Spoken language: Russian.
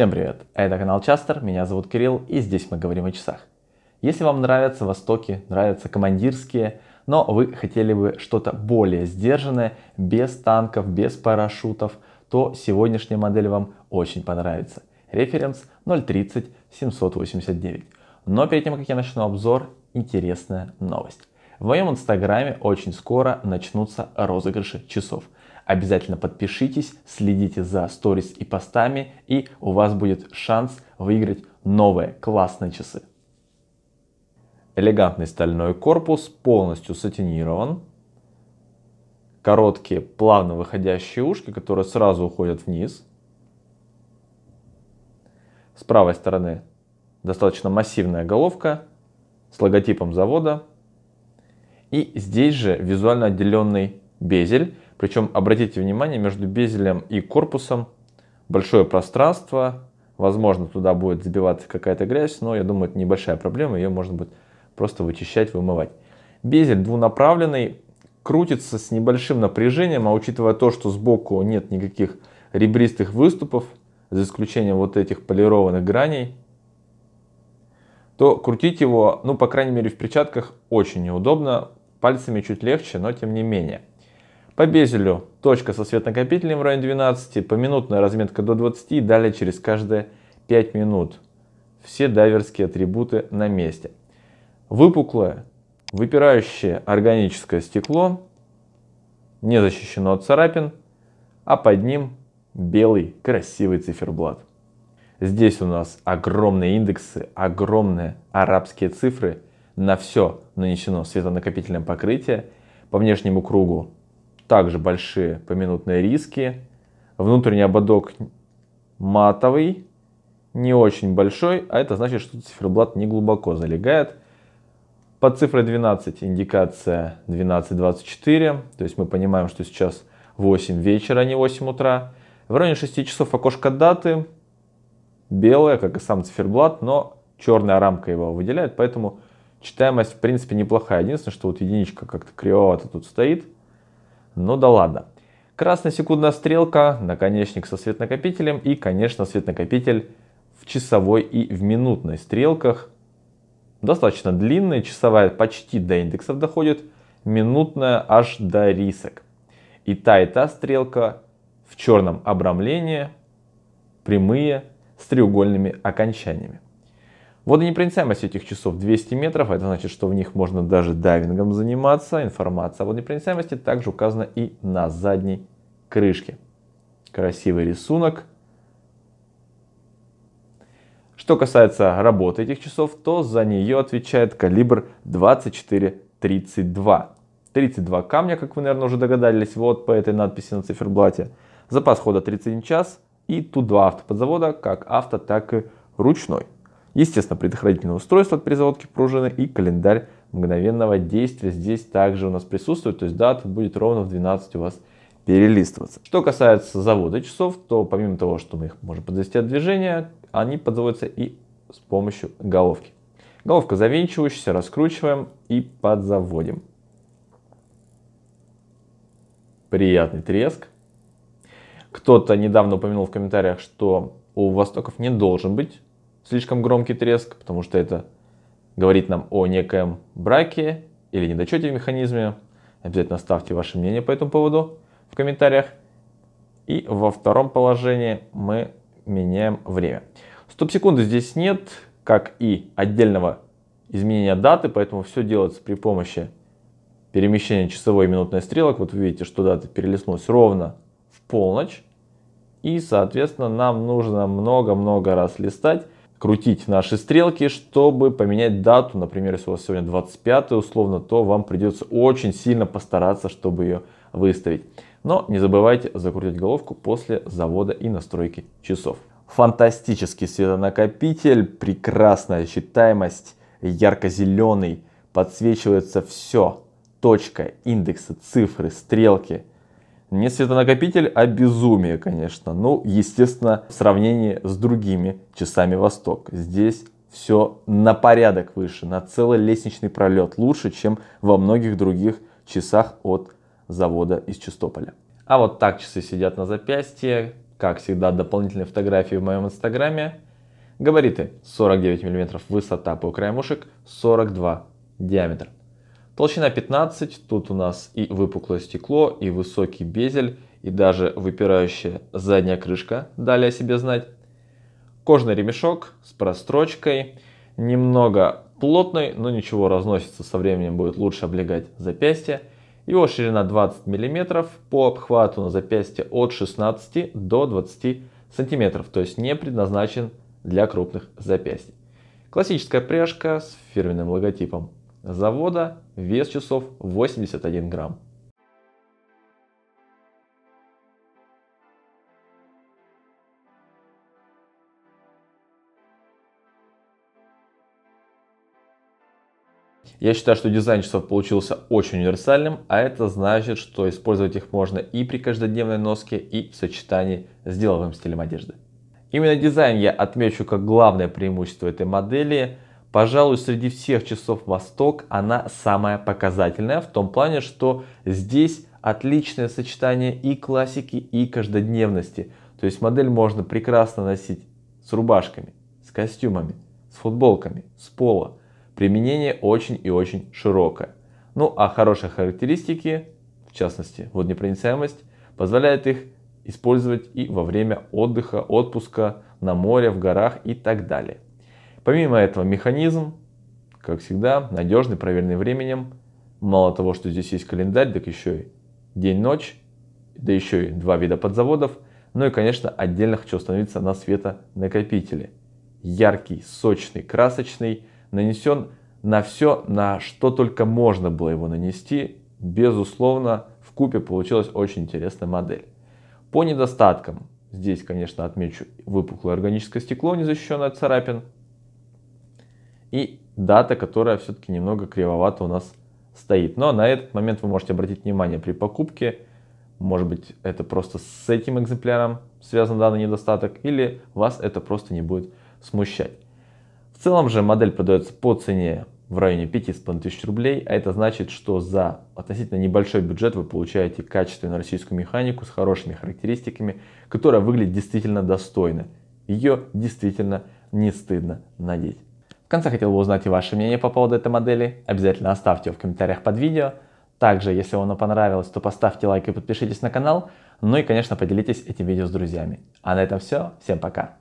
Всем привет! А это канал Частер, меня зовут Кирилл и здесь мы говорим о часах. Если вам нравятся востоки, нравятся командирские, но вы хотели бы что-то более сдержанное, без танков, без парашютов, то сегодняшняя модель вам очень понравится. Референс 030 789. Но перед тем, как я начну обзор, интересная новость. В моем инстаграме очень скоро начнутся розыгрыши часов – Обязательно подпишитесь, следите за сторис и постами, и у вас будет шанс выиграть новые классные часы. Элегантный стальной корпус полностью сатинирован. Короткие плавно выходящие ушки, которые сразу уходят вниз. С правой стороны достаточно массивная головка с логотипом завода. И здесь же визуально отделенный безель, причем, обратите внимание, между безелем и корпусом большое пространство, возможно, туда будет забиваться какая-то грязь, но я думаю, это небольшая проблема, ее можно будет просто вычищать, вымывать. Безель двунаправленный, крутится с небольшим напряжением, а учитывая то, что сбоку нет никаких ребристых выступов, за исключением вот этих полированных граней, то крутить его, ну, по крайней мере, в перчатках очень неудобно, пальцами чуть легче, но тем не менее. По безелю точка со светнакопителем в районе 12, поминутная разметка до 20 и далее через каждые 5 минут. Все дайверские атрибуты на месте. Выпуклое, выпирающее органическое стекло не защищено от царапин, а под ним белый красивый циферблат. Здесь у нас огромные индексы, огромные арабские цифры. На все нанесено светонакопительное покрытие. По внешнему кругу также большие поминутные риски. Внутренний ободок матовый, не очень большой, а это значит, что циферблат не глубоко залегает. Под цифрой 12 индикация 12.24, то есть мы понимаем, что сейчас 8 вечера, а не 8 утра. В районе 6 часов окошко даты белое, как и сам циферблат, но черная рамка его выделяет, поэтому читаемость в принципе неплохая. Единственное, что вот единичка как-то кривовато тут стоит – ну да ладно. Красная секундная стрелка, наконечник со светнакопителем и, конечно, светнакопитель в часовой и в минутной стрелках. Достаточно длинная, часовая почти до индексов доходит, минутная аж до рисок. И та и та стрелка в черном обрамлении, прямые, с треугольными окончаниями. Водонепроницаемость этих часов 200 метров, а это значит, что в них можно даже дайвингом заниматься. Информация о а водонепроницаемости также указана и на задней крышке. Красивый рисунок. Что касается работы этих часов, то за нее отвечает калибр 2432. 32 камня, как вы, наверное, уже догадались, вот по этой надписи на циферблате. Запас хода 31 час и Ту-2 автоподзавода, как авто, так и ручной. Естественно, предохранительное устройство от перезаводки пружины и календарь мгновенного действия здесь также у нас присутствует. То есть дата будет ровно в 12 у вас перелистываться. Что касается завода часов, то помимо того, что мы их можем подвести от движения, они подводятся и с помощью головки. Головка завинчивающаяся, раскручиваем и подзаводим. Приятный треск. Кто-то недавно упомянул в комментариях, что у востоков не должен быть слишком громкий треск, потому что это говорит нам о некоем браке или недочете в механизме. Обязательно ставьте ваше мнение по этому поводу в комментариях. И во втором положении мы меняем время. Стоп-секунды здесь нет, как и отдельного изменения даты, поэтому все делается при помощи перемещения часовой и минутной стрелок. Вот вы видите, что дата перелистнулась ровно в полночь. И, соответственно, нам нужно много-много раз листать, крутить наши стрелки, чтобы поменять дату. Например, если у вас сегодня 25 условно, то вам придется очень сильно постараться, чтобы ее выставить. Но не забывайте закрутить головку после завода и настройки часов. Фантастический светонакопитель, прекрасная считаемость, ярко-зеленый, подсвечивается все. Точка, индексы, цифры, стрелки – не светонакопитель, а безумие, конечно. Ну, естественно, в сравнении с другими часами Восток. Здесь все на порядок выше, на целый лестничный пролет. Лучше, чем во многих других часах от завода из Чистополя. А вот так часы сидят на запястье. Как всегда, дополнительные фотографии в моем инстаграме. Габариты 49 мм высота по краям ушек, 42 диаметр. Толщина 15, тут у нас и выпуклое стекло, и высокий безель, и даже выпирающая задняя крышка, дали о себе знать. Кожный ремешок с прострочкой, немного плотный, но ничего разносится, со временем будет лучше облегать запястье. Его ширина 20 мм, по обхвату на запястье от 16 до 20 см, то есть не предназначен для крупных запястий. Классическая пряжка с фирменным логотипом завода, вес часов 81 грамм. Я считаю, что дизайн часов получился очень универсальным, а это значит, что использовать их можно и при каждодневной носке, и в сочетании с деловым стилем одежды. Именно дизайн я отмечу как главное преимущество этой модели – Пожалуй, среди всех часов Восток она самая показательная в том плане, что здесь отличное сочетание и классики, и каждодневности. То есть модель можно прекрасно носить с рубашками, с костюмами, с футболками, с пола. Применение очень и очень широкое. Ну а хорошие характеристики, в частности водонепроницаемость, позволяет их использовать и во время отдыха, отпуска, на море, в горах и так далее. Помимо этого, механизм, как всегда, надежный, проверенный временем. Мало того, что здесь есть календарь, так еще и день-ночь, да еще и два вида подзаводов. Ну и, конечно, отдельно хочу остановиться на светонакопителе. Яркий, сочный, красочный, нанесен на все, на что только можно было его нанести. Безусловно, в купе получилась очень интересная модель. По недостаткам, здесь, конечно, отмечу выпуклое органическое стекло, не защищенное от царапин, и дата, которая все-таки немного кривовато у нас стоит. Но ну, а на этот момент вы можете обратить внимание при покупке, может быть это просто с этим экземпляром связан данный недостаток, или вас это просто не будет смущать. В целом же модель продается по цене в районе 5,5 тысяч рублей, а это значит, что за относительно небольшой бюджет вы получаете качественную российскую механику с хорошими характеристиками, которая выглядит действительно достойно. Ее действительно не стыдно надеть конце хотел бы узнать и ваше мнение по поводу этой модели. Обязательно оставьте его в комментариях под видео. Также, если оно понравилось, то поставьте лайк и подпишитесь на канал. Ну и, конечно, поделитесь этим видео с друзьями. А на этом все. Всем пока.